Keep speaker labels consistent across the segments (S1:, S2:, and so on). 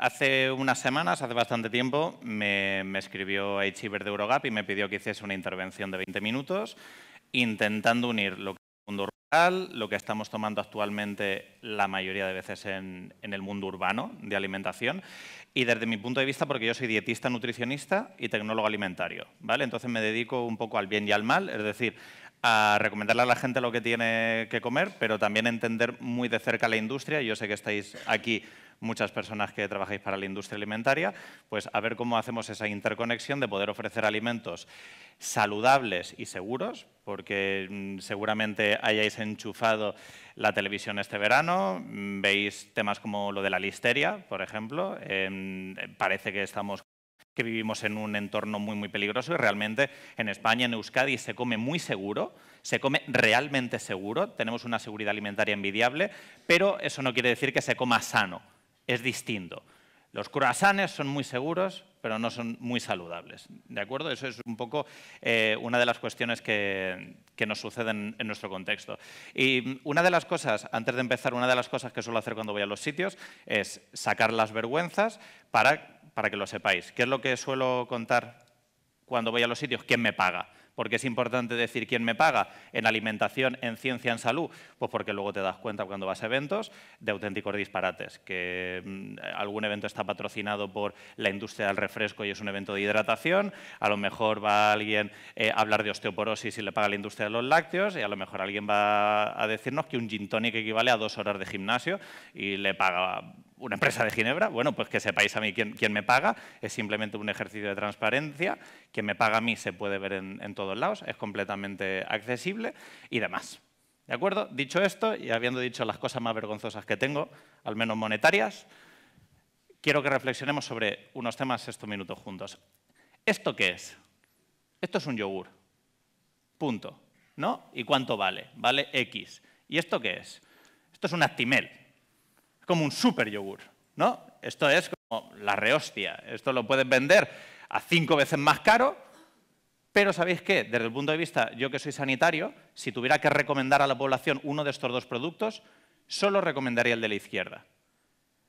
S1: Hace unas semanas, hace bastante tiempo, me, escribió Aichi de Eurogap y me pidió que hiciese una intervención de 20 minutos intentando unir lo que es el mundo rural, lo que estamos tomando actualmente la mayoría de veces en, en el mundo urbano de alimentación y desde mi punto de vista, porque yo soy dietista, nutricionista y tecnólogo alimentario, ¿vale? Entonces me dedico un poco al bien y al mal, es decir, a recomendarle a la gente lo que tiene que comer, pero también entender muy de cerca la industria. Yo sé que estáis aquí muchas personas que trabajáis para la industria alimentaria, pues a ver cómo hacemos esa interconexión de poder ofrecer alimentos saludables y seguros, porque mm, seguramente hayáis enchufado la televisión este verano, mm, veis temas como lo de la listeria, por ejemplo, em, parece que estamos que vivimos en un entorno muy, muy peligroso y realmente en España, en Euskadi, se come muy seguro, se come realmente seguro, tenemos una seguridad alimentaria envidiable, pero eso no quiere decir que se coma sano, es distinto. Los croissants son muy seguros, pero no son muy saludables, ¿de acuerdo? Eso es un poco eh, una de las cuestiones que, que nos suceden en nuestro contexto. Y una de las cosas, antes de empezar, una de las cosas que suelo hacer cuando voy a los sitios es sacar las vergüenzas para para que lo sepáis. ¿Qué es lo que suelo contar cuando voy a los sitios? ¿Quién me paga? porque es importante decir quién me paga en alimentación, en ciencia, en salud, pues porque luego te das cuenta cuando vas a eventos de auténticos disparates, que mm, algún evento está patrocinado por la industria del refresco y es un evento de hidratación, a lo mejor va alguien eh, a hablar de osteoporosis y le paga la industria de los lácteos y a lo mejor alguien va a decirnos que un gin tonic equivale a dos horas de gimnasio y le paga una empresa de Ginebra, bueno, pues que sepáis a mí quién, quién, me paga, es simplemente un ejercicio de transparencia, quien me paga a mí se puede ver en, en todos lados, es completamente accesible y demás. ¿De acuerdo? Dicho esto, y habiendo dicho las cosas más vergonzosas que tengo, al menos monetarias, quiero que reflexionemos sobre unos temas estos minutos juntos. ¿Esto qué es? Esto es un yogur. Punto. ¿No? ¿Y cuánto vale? Vale X. ¿Y esto qué es? Esto es un actimel como un super yogur, ¿no? Esto es como la rehostia. Esto lo puedes vender a cinco veces más caro, pero ¿sabéis qué? Desde el punto de vista, yo que soy sanitario, si tuviera que recomendar a la población uno de estos dos productos, solo recomendaría el de la izquierda.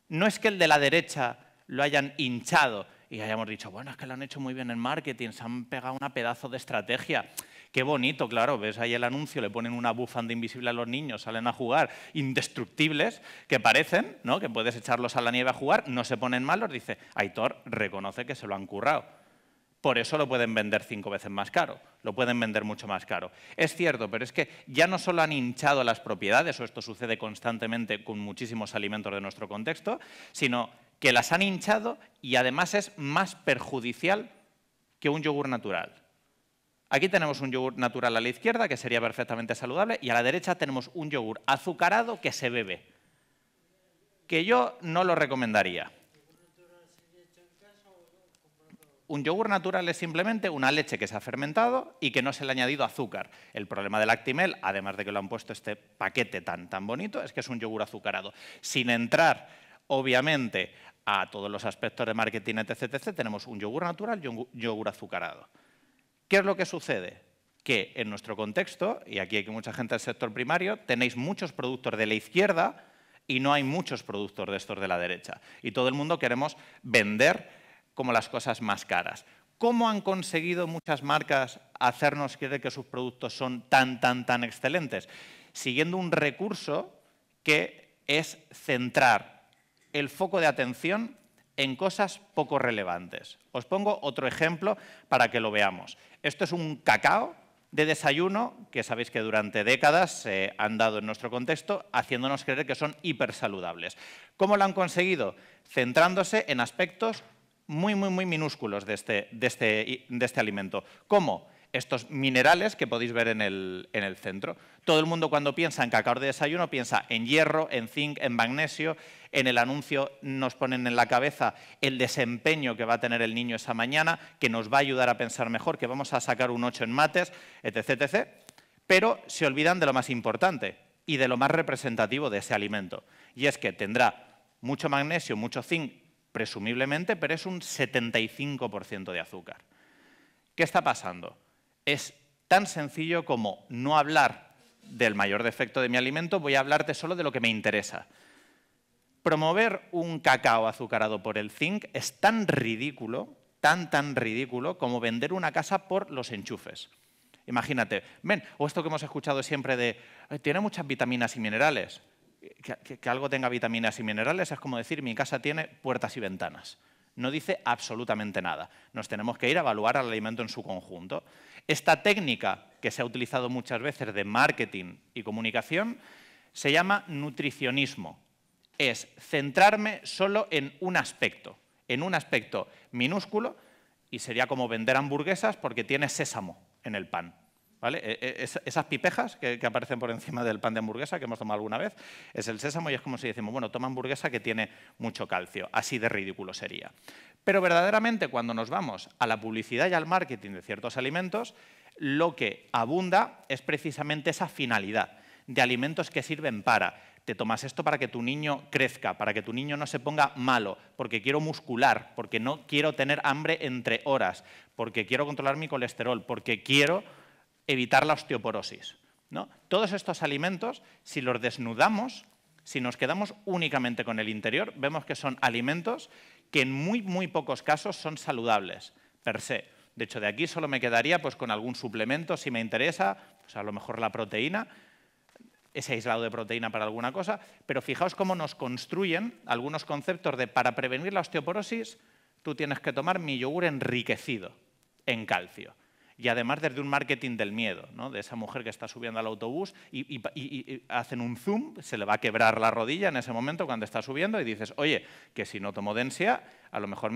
S1: No es que el de la derecha lo hayan hinchado y hayamos dicho, bueno, es que lo han hecho muy bien en marketing, se han pegado una pedazo de estrategia. Qué bonito, claro, ves ahí el anuncio, le ponen una bufanda invisible a los niños, salen a jugar, indestructibles, que parecen, ¿no? que puedes echarlos a la nieve a jugar, no se ponen malos, dice, Aitor reconoce que se lo han currado. Por eso lo pueden vender cinco veces más caro, lo pueden vender mucho más caro. Es cierto, pero es que ya no solo han hinchado las propiedades, o esto sucede constantemente con muchísimos alimentos de nuestro contexto, sino que las han hinchado y además es más perjudicial que un yogur natural. Aquí tenemos un yogur natural a la izquierda, que sería perfectamente saludable, y a la derecha tenemos un yogur azucarado que se bebe, que yo no lo recomendaría. Un yogur natural es simplemente una leche que se ha fermentado y que no se le ha añadido azúcar. El problema del Actimel, además de que lo han puesto este paquete tan, tan bonito, es que es un yogur azucarado. Sin entrar, obviamente, a todos los aspectos de marketing, etc., etc., tenemos un yogur natural y un yogur azucarado. ¿Qué es lo que sucede? Que en nuestro contexto, y aquí hay mucha gente del sector primario, tenéis muchos productos de la izquierda y no hay muchos productos de estos de la derecha. Y todo el mundo queremos vender como las cosas más caras. ¿Cómo han conseguido muchas marcas hacernos creer que sus productos son tan, tan, tan excelentes? Siguiendo un recurso que es centrar el foco de atención en cosas poco relevantes. Os pongo otro ejemplo para que lo veamos. Esto es un cacao de desayuno que sabéis que durante décadas se han dado en nuestro contexto, haciéndonos creer que son hipersaludables. ¿Cómo lo han conseguido? Centrándose en aspectos muy, muy, muy minúsculos de este, de este, este alimento. ¿Cómo? estos minerales que podéis ver en el, centro. Todo el mundo cuando piensa en cacao de desayuno piensa en hierro, en zinc, en magnesio. En el anuncio nos ponen en la cabeza el desempeño que va a tener el niño esa mañana, que nos va a ayudar a pensar mejor, que vamos a sacar un 8 en mates, etc. etc. Pero se olvidan de lo más importante y de lo más representativo de ese alimento. Y es que tendrá mucho magnesio, mucho zinc, presumiblemente, pero es un 75% de azúcar. ¿Qué está pasando? es tan sencillo como no hablar del mayor defecto de mi alimento, voy a hablarte solo de lo que me interesa. Promover un cacao azucarado por el zinc es tan ridículo, tan, tan ridículo como vender una casa por los enchufes. Imagínate, ven, o esto que hemos escuchado siempre de, tiene muchas vitaminas y minerales. Que, algo tenga vitaminas y minerales es como decir, mi casa tiene puertas y ventanas. No dice absolutamente nada. Nos tenemos que ir a evaluar al alimento en su conjunto. Esta técnica, que se ha utilizado muchas veces de marketing y comunicación, se llama nutricionismo. Es centrarme solo en un aspecto, en un aspecto minúsculo, y sería como vender hamburguesas porque tiene sésamo en el pan. E, e, esas pipejas que, que, aparecen por encima del pan de hamburguesa que hemos tomado alguna vez, es el sésamo y es como si decimos, bueno, toma hamburguesa que tiene mucho calcio, así de ridículo sería. Pero verdaderamente cuando nos vamos a la publicidad y al marketing de ciertos alimentos, lo que abunda es precisamente esa finalidad de alimentos que sirven para, te tomas esto para que tu niño crezca, para que tu niño no se ponga malo, porque quiero muscular, porque no quiero tener hambre entre horas, porque quiero controlar mi colesterol, porque quiero evitar la osteoporosis. ¿no? Todos estos alimentos, si los desnudamos, si nos quedamos únicamente con el interior, vemos que son alimentos que en muy, muy pocos casos son saludables per se. De hecho, de aquí solo me quedaría pues, con algún suplemento, si me interesa, pues a lo mejor la proteína, ese aislado de proteína para alguna cosa, pero fijaos cómo nos construyen algunos conceptos de para prevenir la osteoporosis, tú tienes que tomar mi yogur enriquecido en calcio y además desde un marketing del miedo, de esa mujer que está subiendo al autobús y, hacen un zoom, se le va a quebrar la rodilla en ese momento cuando está subiendo y dices, oye, que si no tomo densia, a lo mejor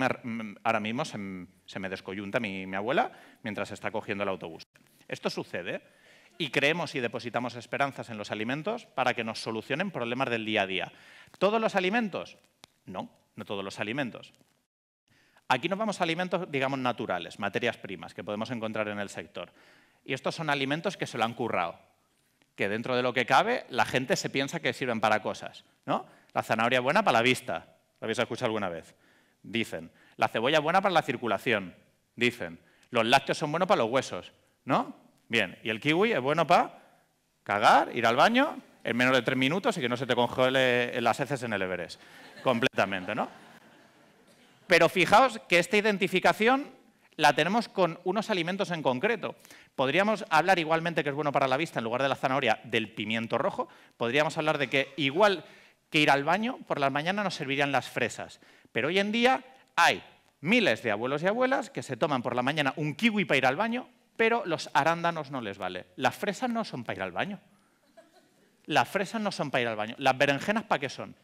S1: ahora mismo se, me descoyunta mi, abuela mientras está cogiendo el autobús. Esto sucede y creemos y depositamos esperanzas en los alimentos para que nos solucionen problemas del día a día. ¿Todos los alimentos? No, no todos los alimentos. Aquí nos vamos a alimentos, digamos, naturales, materias primas que podemos encontrar en el sector. Y estos son alimentos que se lo han currado, que dentro de lo que cabe la gente se piensa que sirven para cosas. ¿no? La zanahoria es buena para la vista, lo habéis escuchado alguna vez, dicen. La cebolla es buena para la circulación, dicen. Los lácteos son buenos para los huesos, ¿no? Bien, y el kiwi es bueno para cagar, ir al baño en menos de tres minutos y que no se te congele las heces en el Everest, completamente, ¿no? Pero fijaos que esta identificación la tenemos con unos alimentos en concreto. Podríamos hablar igualmente que es bueno para la vista, en lugar de la zanahoria, del pimiento rojo. Podríamos hablar de que igual que ir al baño, por la mañana nos servirían las fresas. Pero hoy en día hay miles de abuelos y abuelas que se toman por la mañana un kiwi para ir al baño, pero los arándanos no les vale. Las fresas no son para ir al baño. Las fresas no son para ir al baño. Las berenjenas, ¿para qué son?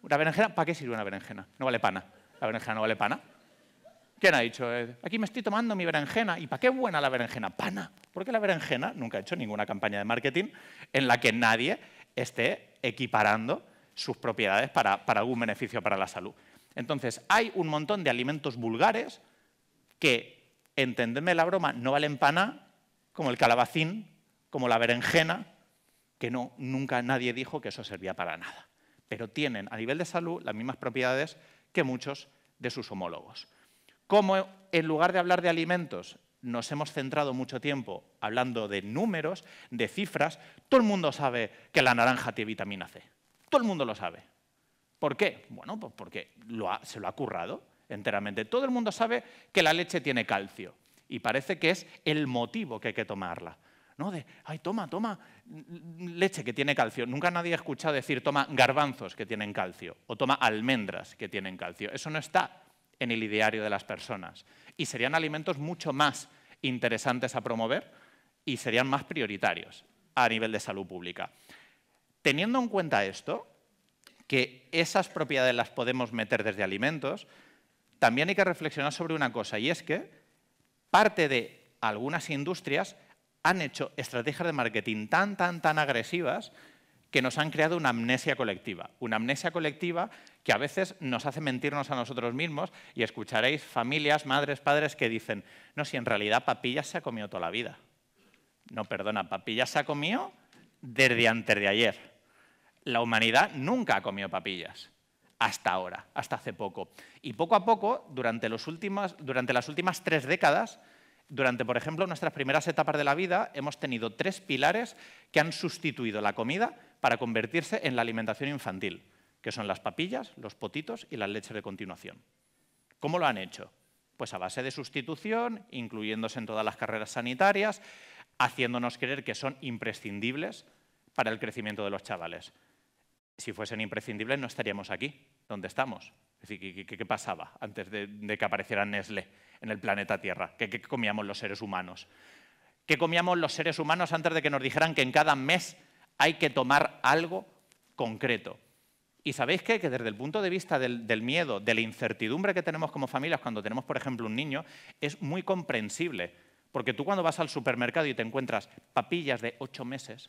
S1: ¿Una berenjena? ¿Para qué sirve una berenjena? No vale pana. La berenjena no vale pana. ¿Quién ha dicho? Eh, aquí me estoy tomando mi berenjena. ¿Y para qué buena la berenjena? Pana. Porque la berenjena nunca ha hecho ninguna campaña de marketing en la que nadie esté equiparando sus propiedades para, algún beneficio para la salud. Entonces, hay un montón de alimentos vulgares que, entendedme la broma, no valen pana, como el calabacín, como la berenjena, que no, nunca nadie dijo que eso servía para nada. Pero tienen a nivel de salud las mismas propiedades que muchos de sus homólogos. Como en lugar de hablar de alimentos nos hemos centrado mucho tiempo hablando de números, de cifras, todo el mundo sabe que la naranja tiene vitamina C. Todo el mundo lo sabe. ¿Por qué? Bueno, pues porque se lo ha currado enteramente. Todo el mundo sabe que la leche tiene calcio y parece que es el motivo que hay que tomarla. ¿No? De, ay, toma, toma, leche que tiene calcio. Nunca nadie ha escuchado decir toma garbanzos que tienen calcio o toma almendras que tienen calcio. Eso no está en el ideario de las personas. Y serían alimentos mucho más interesantes a promover y serían más prioritarios a nivel de salud pública. Teniendo en cuenta esto, que esas propiedades las podemos meter desde alimentos, también hay que reflexionar sobre una cosa, y es que parte de algunas industrias han hecho estrategias de marketing tan, tan, tan agresivas que nos han creado una amnesia colectiva. Una amnesia colectiva que a veces nos hace mentirnos a nosotros mismos y escucharéis familias, madres, padres que dicen, no, si en realidad papillas se ha comido toda la vida. No, perdona, papillas se ha comido desde antes de ayer. La humanidad nunca ha comido papillas hasta ahora, hasta hace poco. Y poco a poco, durante, durante las últimas tres décadas, durante, por ejemplo, nuestras primeras etapas de la vida hemos tenido tres pilares que han sustituido la comida para convertirse en la alimentación infantil, que son las papillas, los potitos y las leches de continuación. ¿Cómo lo han hecho? Pues a base de sustitución, incluyéndose en todas las carreras sanitarias, haciéndonos creer que son imprescindibles para el crecimiento de los chavales. Si fuesen imprescindibles no estaríamos aquí, donde estamos. Es decir, ¿qué, pasaba antes de, de que apareciera Nestlé? en el planeta Tierra, que qué comíamos los seres humanos. ¿Qué comíamos los seres humanos antes de que nos dijeran que en cada mes hay que tomar algo concreto? Y sabéis qué? que desde el punto de vista del, miedo, de la incertidumbre que tenemos como familias cuando tenemos, por ejemplo, un niño, es muy comprensible. Porque tú cuando vas al supermercado y te encuentras papillas de ocho meses,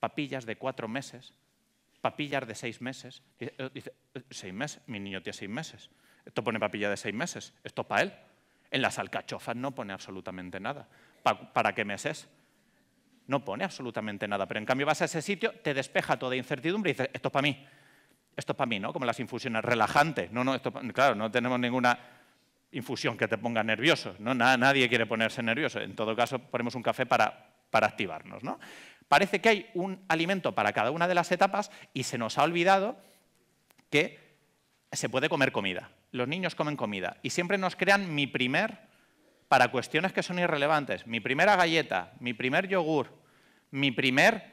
S1: papillas de cuatro meses, papillas de seis meses, eh, dices, eh, seis meses, mi niño tiene seis meses, esto pone papilla de seis meses, esto es para él. En las alcachofas no pone absolutamente nada. ¿Para, qué meses? No pone absolutamente nada, pero en cambio vas a ese sitio, te despeja toda incertidumbre y dices, esto es para mí, esto es para mí, ¿no? Como las infusiones relajantes. No, no, claro, no tenemos ninguna infusión que te ponga nervioso, ¿no? nadie quiere ponerse nervioso. En todo caso, ponemos un café para, para activarnos, ¿no? Parece que hay un alimento para cada una de las etapas y se nos ha olvidado que se puede comer comida los niños comen comida y siempre nos crean mi primer para cuestiones que son irrelevantes. Mi primera galleta, mi primer yogur, mi primer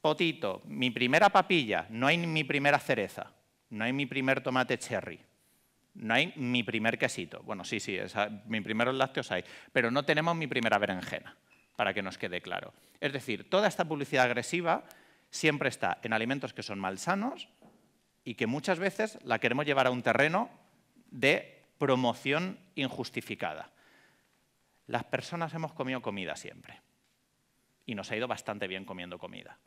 S1: potito, mi primera papilla, no hay mi primera cereza, no hay mi primer tomate cherry, no hay mi primer quesito. Bueno, sí, sí, esa, mi primeros lácteos hay, pero no tenemos mi primera berenjena, para que nos quede claro. Es decir, toda esta publicidad agresiva siempre está en alimentos que son malsanos y que muchas veces la queremos llevar a un terreno de promoción injustificada. Las personas hemos comido comida siempre y nos ha ido bastante bien comiendo comida.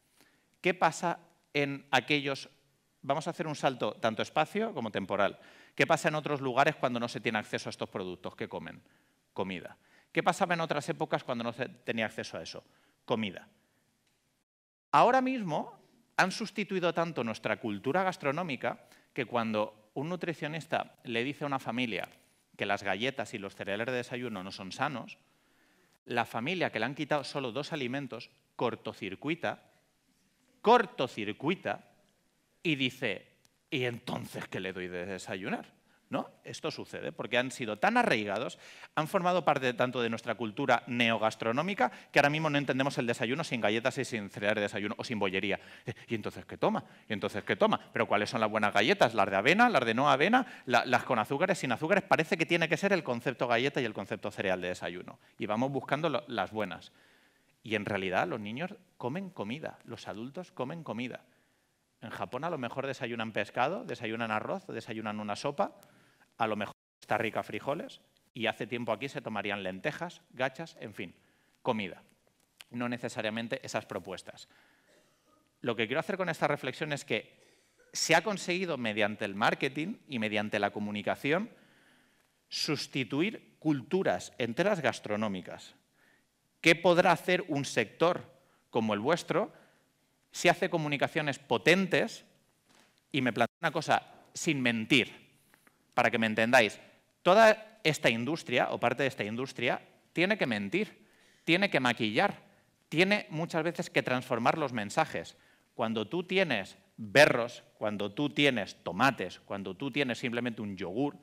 S1: ¿Qué pasa en aquellos... Vamos a hacer un salto tanto espacio como temporal. ¿Qué pasa en otros lugares cuando no se tiene acceso a estos productos que comen? Comida. ¿Qué pasaba en otras épocas cuando no se tenía acceso a eso? Comida. Ahora mismo han sustituido tanto nuestra cultura gastronómica que cuando un nutricionista le dice a una familia que las galletas y los cereales de desayuno no son sanos, la familia que le han quitado solo dos alimentos cortocircuita, cortocircuita y dice, ¿y entonces qué le doy de desayunar? ¿No? Esto sucede porque han sido tan arraigados, han formado parte tanto de nuestra cultura neogastronómica que ahora mismo no entendemos el desayuno sin galletas y sin cereal de desayuno o sin bollería. Eh, ¿Y entonces qué toma? ¿Y entonces qué toma? ¿Pero cuáles son las buenas galletas? ¿Las de avena? ¿Las de no avena? ¿Las con azúcares? ¿Sin azúcares? Parece que tiene que ser el concepto galleta y el concepto cereal de desayuno. Y vamos buscando las buenas. Y en realidad los niños comen comida, los adultos comen comida. En Japón a lo mejor desayunan pescado, desayunan arroz, desayunan una sopa, a lo mejor está rica frijoles y hace tiempo aquí se tomarían lentejas, gachas, en fin, comida. No necesariamente esas propuestas. Lo que quiero hacer con esta reflexión es que se ha conseguido mediante el marketing y mediante la comunicación sustituir culturas enteras gastronómicas. ¿Qué podrá hacer un sector como el vuestro si hace comunicaciones potentes? Y me planteo una cosa, sin mentir para que me entendáis, toda esta industria o parte de esta industria tiene que mentir, tiene que maquillar, tiene muchas veces que transformar los mensajes. Cuando tú tienes berros, cuando tú tienes tomates, cuando tú tienes simplemente un yogur,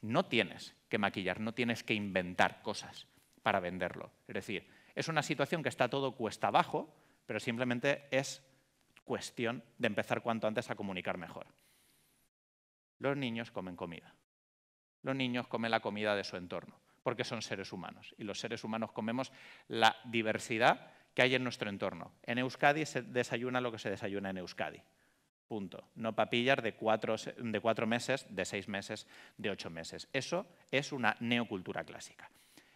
S1: no tienes que maquillar, no tienes que inventar cosas para venderlo. Es decir, es una situación que está todo cuesta abajo, pero simplemente es cuestión de empezar cuanto antes a comunicar mejor. Los niños comen comida. Los niños comen la comida de su entorno, porque son seres humanos. Y los seres humanos comemos la diversidad que hay en nuestro entorno. En Euskadi se desayuna lo que se desayuna en Euskadi. Punto. No papillas de cuatro, de cuatro meses, de seis meses, de ocho meses. Eso es una neocultura clásica.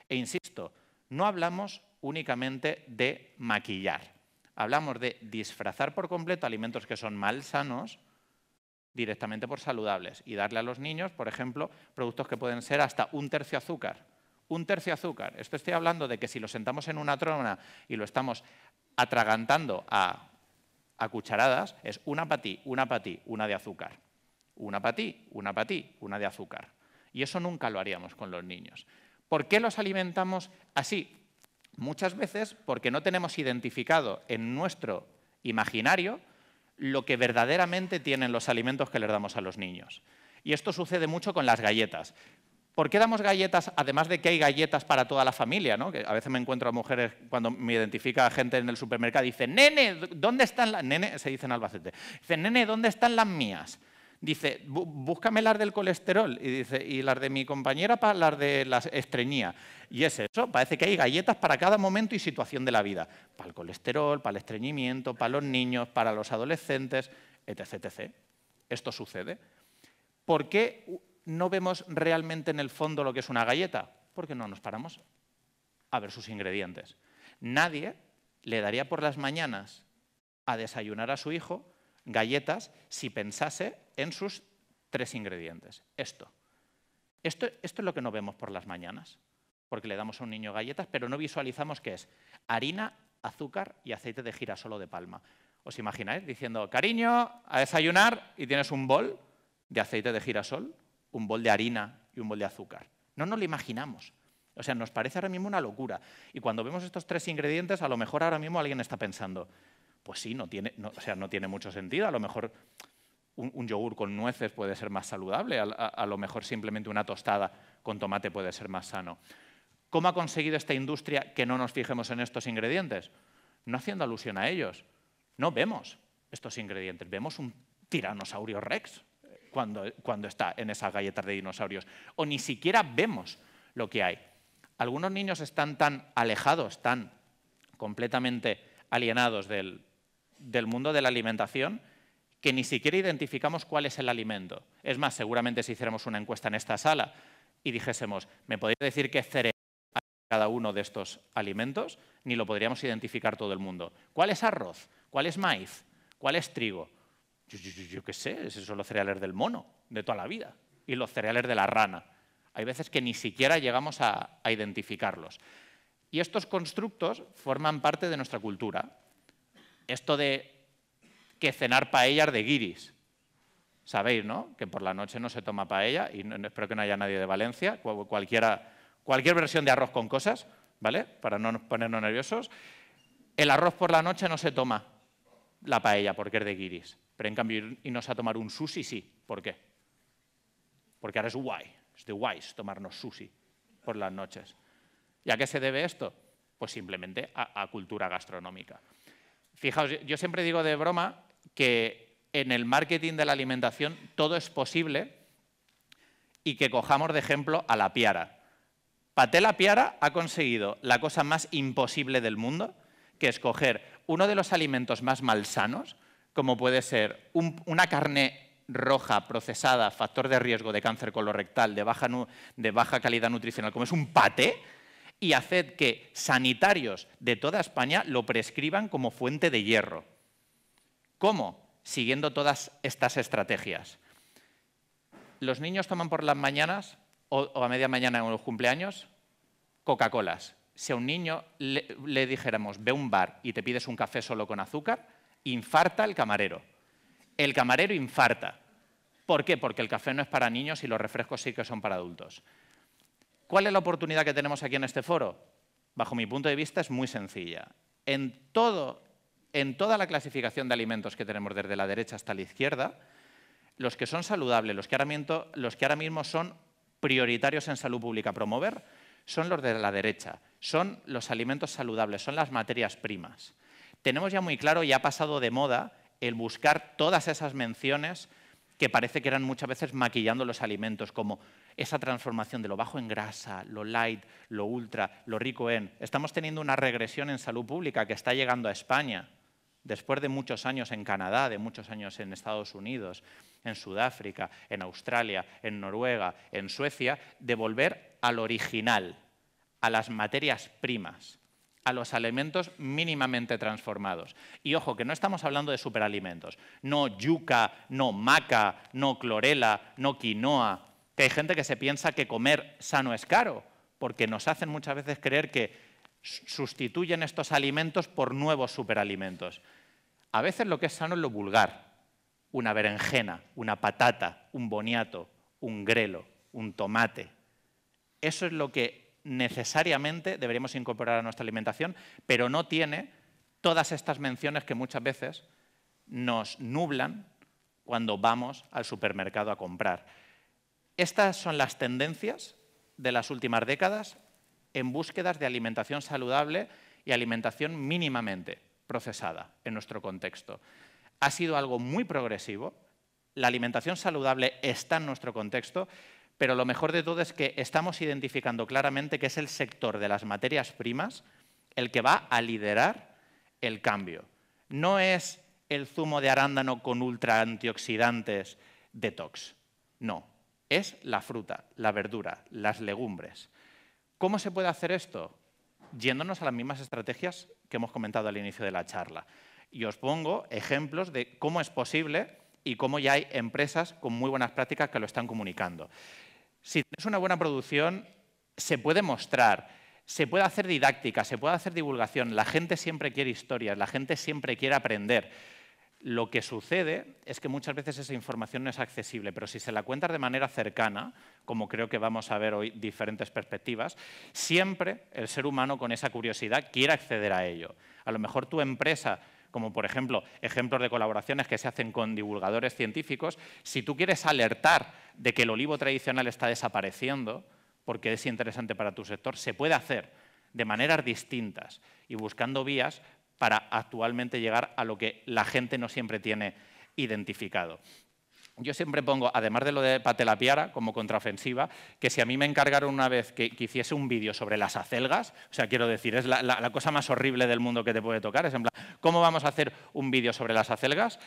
S1: E insisto, no hablamos únicamente de maquillar. Hablamos de disfrazar por completo alimentos que son mal sanos directamente por saludables y darle a los niños, por ejemplo, productos que pueden ser hasta un tercio azúcar. Un tercio azúcar. Esto estoy hablando de que si lo sentamos en una trona y lo estamos atragantando a, cucharadas, es una patí, una patí, una de azúcar. Una patí, una patí, una de azúcar. Y eso nunca lo haríamos con los niños. ¿Por qué los alimentamos así? Muchas veces porque no tenemos identificado en nuestro imaginario lo que verdaderamente tienen los alimentos que les damos a los niños. Y esto sucede mucho con las galletas. ¿Por qué damos galletas, además de que hay galletas para toda la familia? ¿no? a veces me encuentro a mujeres cuando me identifica gente en el supermercado y dicen, nene, ¿dónde están las...? Nene, se dice Albacete. Dice, nene, ¿dónde están las mías? dice, búscame las del colesterol, y dice, y las de mi compañera para las de la estreñía. Y es eso, parece que hay galletas para cada momento y situación de la vida, para el colesterol, para el estreñimiento, para los niños, para los adolescentes, etc. etc. Esto sucede. ¿Por qué no vemos realmente en el fondo lo que es una galleta? Porque no nos paramos a ver sus ingredientes. Nadie le daría por las mañanas a desayunar a su hijo galletas si pensase en sus tres ingredientes. Esto. Esto, esto es lo que no vemos por las mañanas, porque le damos a un niño galletas, pero no visualizamos qué es. Harina, azúcar y aceite de girasol de palma. ¿Os imagináis diciendo, cariño, a desayunar y tienes un bol de aceite de girasol, un bol de harina y un bol de azúcar? No nos lo imaginamos. O sea, nos parece ahora mismo una locura. Y cuando vemos estos tres ingredientes, a lo mejor ahora mismo alguien está pensando, pues sí, no tiene, o sea, no tiene mucho sentido. A lo mejor un, yogur con nueces puede ser más saludable, a, lo mejor simplemente una tostada con tomate puede ser más sano. ¿Cómo ha conseguido esta industria que no nos fijemos en estos ingredientes? No haciendo alusión a ellos. No vemos estos ingredientes, vemos un tiranosaurio rex cuando, está en esa galleta de dinosaurios. O ni siquiera vemos lo que hay. Algunos niños están tan alejados, tan completamente alienados del mundo de la alimentación, que ni siquiera identificamos cuál es el alimento. Es más, seguramente si hiciéramos una encuesta en esta sala y dijésemos, ¿me podría decir qué cereal hay en cada uno de estos alimentos? Ni lo podríamos identificar todo el mundo. ¿Cuál es arroz? ¿Cuál es maíz? ¿Cuál es trigo? Yo, qué sé, esos son los cereales del mono, de toda la vida, y los cereales de la rana. Hay veces que ni siquiera llegamos a identificarlos. Y estos constructos forman parte de nuestra cultura. Esto de que cenar paellas de guiris. Sabéis, ¿no? Que por la noche no se toma paella y espero que no haya nadie de Valencia, cualquiera, cualquier versión de arroz con cosas, ¿vale? Para no ponernos nerviosos. El arroz por la noche no se toma la paella porque es de guiris, pero en cambio irnos a tomar un sushi sí. ¿Por qué? Porque ahora es guay, es de guays tomarnos sushi por las noches. ¿Y a qué se debe esto? Pues simplemente a, a cultura gastronómica. Fijaos, yo siempre digo de broma que en el marketing de la alimentación todo es posible y que cojamos de ejemplo a la piara. Paté la piara ha conseguido la cosa más imposible del mundo, que es coger uno de los alimentos más malsanos, como puede ser una carne roja procesada, factor de riesgo de cáncer colorectal, de baja, de baja calidad nutricional, como es un paté, y hacer que sanitarios de toda España lo prescriban como fuente de hierro. ¿Cómo? Siguiendo todas estas estrategias. ¿Los niños toman por las mañanas o, a media mañana en los cumpleaños Coca-Colas? Si a un niño le, dijéramos, ve un bar y te pides un café solo con azúcar, infarta el camarero. El camarero infarta. ¿Por qué? Porque el café no es para niños y los refrescos sí que son para adultos. ¿Cuál es la oportunidad que tenemos aquí en este foro? Bajo mi punto de vista es muy sencilla. En todo en toda la clasificación de alimentos que tenemos desde la derecha hasta la izquierda, los que son saludables, los que ahora mismo, son prioritarios en salud pública promover, son los de la derecha, son los alimentos saludables, son las materias primas. Tenemos ya muy claro y ha pasado de moda el buscar todas esas menciones que parece que eran muchas veces maquillando los alimentos, como esa transformación de lo bajo en grasa, lo light, lo ultra, lo rico en. Estamos teniendo una regresión en salud pública que está llegando a España después de muchos años en Canadá, de muchos años en Estados Unidos, en Sudáfrica, en Australia, en Noruega, en Suecia, de volver al original, a las materias primas, a los alimentos mínimamente transformados. Y ojo, que no estamos hablando de superalimentos, no yuca, no maca, no clorela, no quinoa, que hay gente que se piensa que comer sano es caro, porque nos hacen muchas veces creer que sustituyen estos alimentos por nuevos superalimentos. A veces lo que es sano es lo vulgar. Una berenjena, una patata, un boniato, un grelo, un tomate. Eso es lo que necesariamente deberíamos incorporar a nuestra alimentación, pero no tiene todas estas menciones que muchas veces nos nublan cuando vamos al supermercado a comprar. Estas son las tendencias de las últimas décadas en búsquedas de alimentación saludable y alimentación mínimamente procesada en nuestro contexto. Ha sido algo muy progresivo, la alimentación saludable está en nuestro contexto, pero lo mejor de todo es que estamos identificando claramente que es el sector de las materias primas el que va a liderar el cambio. No es el zumo de arándano con ultra antioxidantes detox, no, es la fruta, la verdura, las legumbres. ¿Cómo se puede hacer esto? yéndonos a las mismas estrategias que hemos comentado al inicio de la charla. Y os pongo ejemplos de cómo es posible y cómo ya hay empresas con muy buenas prácticas que lo están comunicando. Si tienes una buena producción, se puede mostrar, se puede hacer didáctica, se puede hacer divulgación. La gente siempre quiere historias, la gente siempre quiere aprender. Lo que sucede es que muchas veces esa información no es accesible, pero si se la cuentas de manera cercana, como creo que vamos a ver hoy diferentes perspectivas, siempre el ser humano con esa curiosidad quiere acceder a ello. A lo mejor tu empresa como por ejemplo ejemplos de colaboraciones que se hacen con divulgadores científicos, si tú quieres alertar de que el olivo tradicional está desapareciendo, porque es interesante para tu sector, se puede hacer de maneras distintas y buscando vías para actualmente llegar a lo que la gente no siempre tiene identificado. Yo siempre pongo, además de lo de Patelapiara como contraofensiva, que si a mí me encargaron una vez que, hiciese un vídeo sobre las acelgas, o sea, quiero decir, es la, la, cosa más horrible del mundo que te puede tocar, es en plan, ¿cómo vamos a hacer un vídeo sobre las acelgas?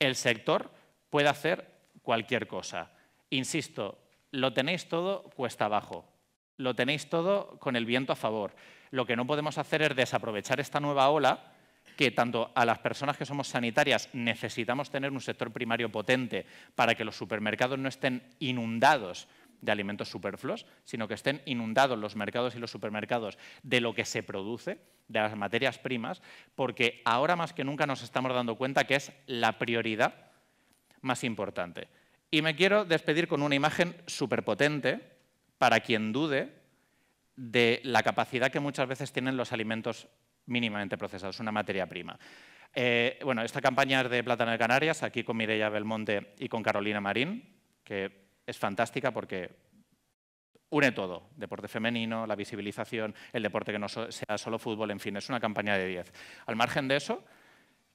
S1: El sector puede hacer cualquier cosa. Insisto, lo tenéis todo cuesta abajo, lo tenéis todo con el viento a favor. Lo que no podemos hacer es desaprovechar esta nueva ola que tanto a las personas que somos sanitarias necesitamos tener un sector primario potente para que los supermercados no estén inundados de alimentos superfluos, sino que estén inundados los mercados y los supermercados de lo que se produce, de las materias primas, porque ahora más que nunca nos estamos dando cuenta que es la prioridad más importante. Y me quiero despedir con una imagen superpotente para quien dude de la capacidad que muchas veces tienen los alimentos mínimamente procesados, una materia prima. Eh, bueno, esta campaña es de Plátano de Canarias, aquí con Mireia Belmonte y con Carolina Marín, que es fantástica porque une todo, deporte femenino, la visibilización, el deporte que no sea solo fútbol, en fin, es una campaña de 10. Al margen de eso,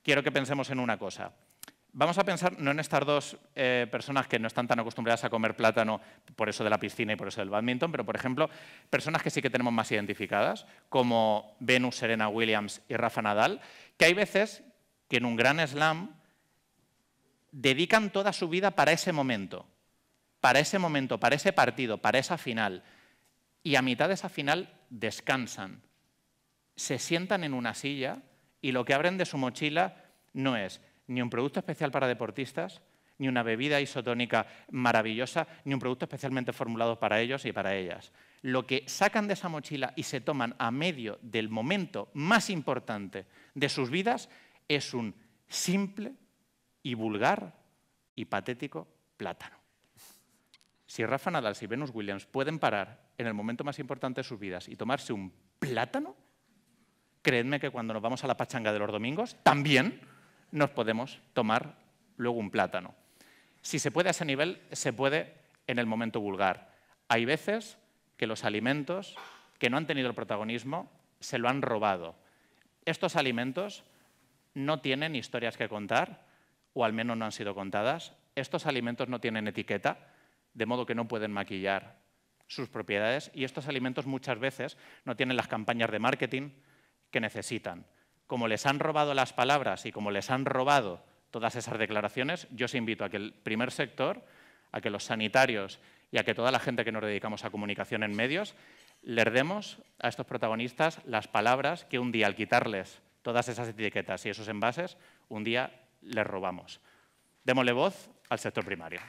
S1: quiero que pensemos en una cosa. Vamos a pensar no en estas dos eh, personas que no están tan acostumbradas a comer plátano por eso de la piscina y por eso del badminton, pero por ejemplo, personas que sí que tenemos más identificadas, como Venus, Serena Williams y Rafa Nadal, que hay veces que en un gran slam dedican toda su vida para ese momento, para ese momento, para ese partido, para esa final. Y a mitad de esa final descansan, se sientan en una silla y lo que abren de su mochila no es ni un producto especial para deportistas, ni una bebida isotónica maravillosa, ni un producto especialmente formulado para ellos y para ellas. Lo que sacan de esa mochila y se toman a medio del momento más importante de sus vidas es un simple y vulgar y patético plátano. Si Rafa Nadal, y Venus Williams pueden parar en el momento más importante de sus vidas y tomarse un plátano, creedme que cuando nos vamos a la pachanga de los domingos, también nos podemos tomar luego un plátano. Si se puede a ese nivel, se puede en el momento vulgar. Hay veces que los alimentos que no han tenido el protagonismo se lo han robado. Estos alimentos no tienen historias que contar, o al menos no han sido contadas. Estos alimentos no tienen etiqueta, de modo que no pueden maquillar sus propiedades y estos alimentos muchas veces no tienen las campañas de marketing que necesitan como les han robado las palabras y como les han robado todas esas declaraciones, yo os invito a que el primer sector, a que los sanitarios y a que toda la gente que nos dedicamos a comunicación en medios, les demos a estos protagonistas las palabras que un día, al quitarles todas esas etiquetas y esos envases, un día les robamos. Démosle voz al sector primario.